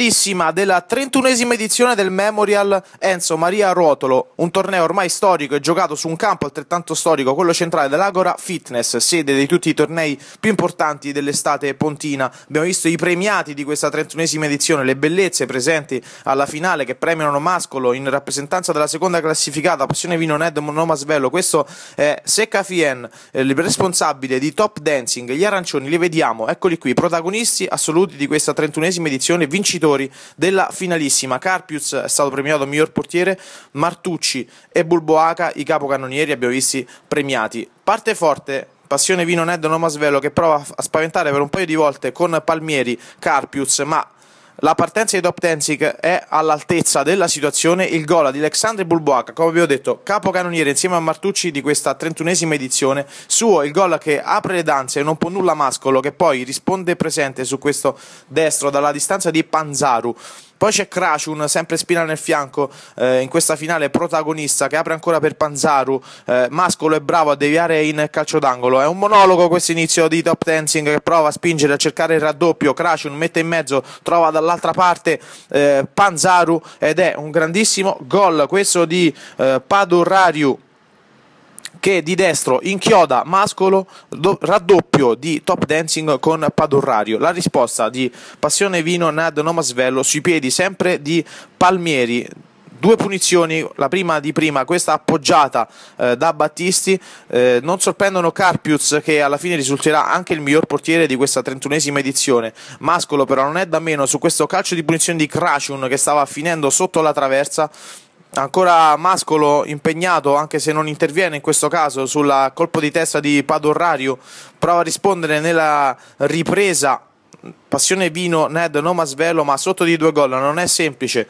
finalissima della 31esima edizione del Memorial Enzo Maria Ruotolo, un torneo ormai storico e giocato su un campo altrettanto storico, quello centrale dell'Agora Fitness, sede di tutti i tornei più importanti dell'estate pontina. Abbiamo visto i premiati di questa 31esima edizione, le bellezze presenti alla finale che premiano Mascolo in rappresentanza della seconda classificata, Passione Vino Ned Monomasvello. Questo è Secca Fien, eh, il responsabile di Top Dancing. Gli arancioni li vediamo, eccoli qui, protagonisti assoluti di questa 31esima edizione, vincitori vincitori della finalissima. Carpius è stato premiato miglior portiere, Martucci e Bulboaca, i capocannonieri, abbiamo visti premiati. Parte forte Passione Vino Ned Nomasvelo che prova a spaventare per un paio di volte con Palmieri, Carpius, ma la partenza di Top Tensic è all'altezza della situazione. Il gol di Alexandre Bulboac, come vi ho detto, capocannoniere insieme a Martucci di questa 31esima edizione. Suo il gol che apre le danze, non può nulla Mascolo, che poi risponde presente su questo destro dalla distanza di Panzaru. Poi c'è Kraciun, sempre spina nel fianco, eh, in questa finale protagonista che apre ancora per Panzaru. Eh, Mascolo è bravo a deviare in calcio d'angolo. È un monologo questo inizio di top dancing che prova a spingere a cercare il raddoppio. Kraciun mette in mezzo, trova dall'altra parte eh, Panzaru ed è un grandissimo gol questo di eh, Padurariu che di destro inchioda Mascolo, do, raddoppio di top dancing con Padurrario. La risposta di Passione Vino Nad Nomasvello sui piedi sempre di Palmieri due punizioni, la prima di prima, questa appoggiata eh, da Battisti, eh, non sorprendono Carpius che alla fine risulterà anche il miglior portiere di questa 31esima edizione. Mascolo però non è da meno su questo calcio di punizione di Craciun che stava finendo sotto la traversa Ancora Mascolo impegnato, anche se non interviene in questo caso, sul colpo di testa di Pado Padorrario. Prova a rispondere nella ripresa. Passione Vino, Ned, non ma svelo, ma sotto di due gol non è semplice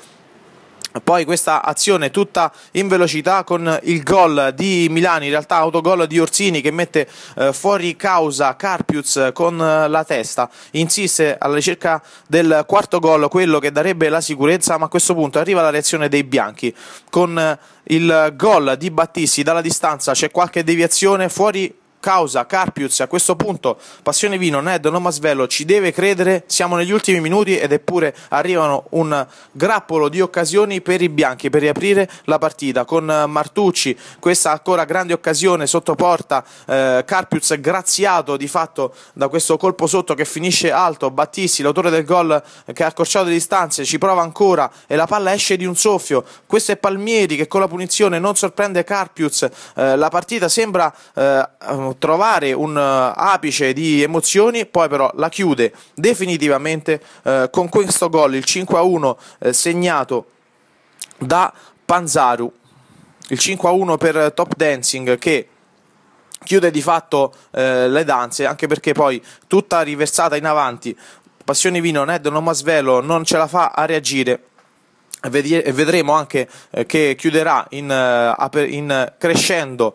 poi questa azione tutta in velocità con il gol di Milani, in realtà autogol di Orsini che mette eh, fuori causa Carpius con eh, la testa, insiste alla ricerca del quarto gol, quello che darebbe la sicurezza, ma a questo punto arriva la reazione dei bianchi con eh, il gol di Battisti dalla distanza c'è qualche deviazione fuori Causa, Carpius, a questo punto Passione Vino, Ned, non Masvello ci deve credere, siamo negli ultimi minuti ed eppure arrivano un grappolo di occasioni per i bianchi per riaprire la partita con eh, Martucci, questa ancora grande occasione sotto porta, eh, Carpius graziato di fatto da questo colpo sotto che finisce alto, Battisti l'autore del gol eh, che ha accorciato le distanze, ci prova ancora e la palla esce di un soffio, questo è Palmieri che con la punizione non sorprende Carpius, eh, la partita sembra... Eh, trovare un uh, apice di emozioni, poi però la chiude definitivamente uh, con questo gol, il 5-1 uh, eh, segnato da Panzaru, il 5-1 per Top Dancing che chiude di fatto le danze, anche perché poi tutta riversata in avanti, Passione Vino, Ned non Nomasvelo non ce la fa a reagire, vedremo anche che chiuderà in, in crescendo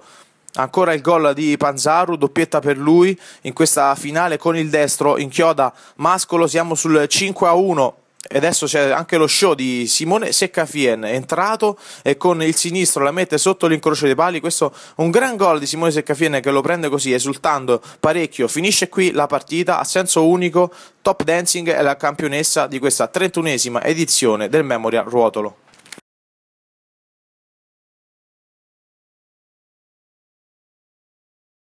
Ancora il gol di Panzaru, doppietta per lui in questa finale con il destro in chioda Mascolo, siamo sul 5 a 1. E adesso c'è anche lo show di Simone Seccafien, entrato e con il sinistro la mette sotto l'incrocio dei pali. Questo un gran gol di Simone Seccafien che lo prende così, esultando parecchio. Finisce qui la partita a senso unico. Top Dancing è la campionessa di questa 31esima edizione del Memorial Ruotolo.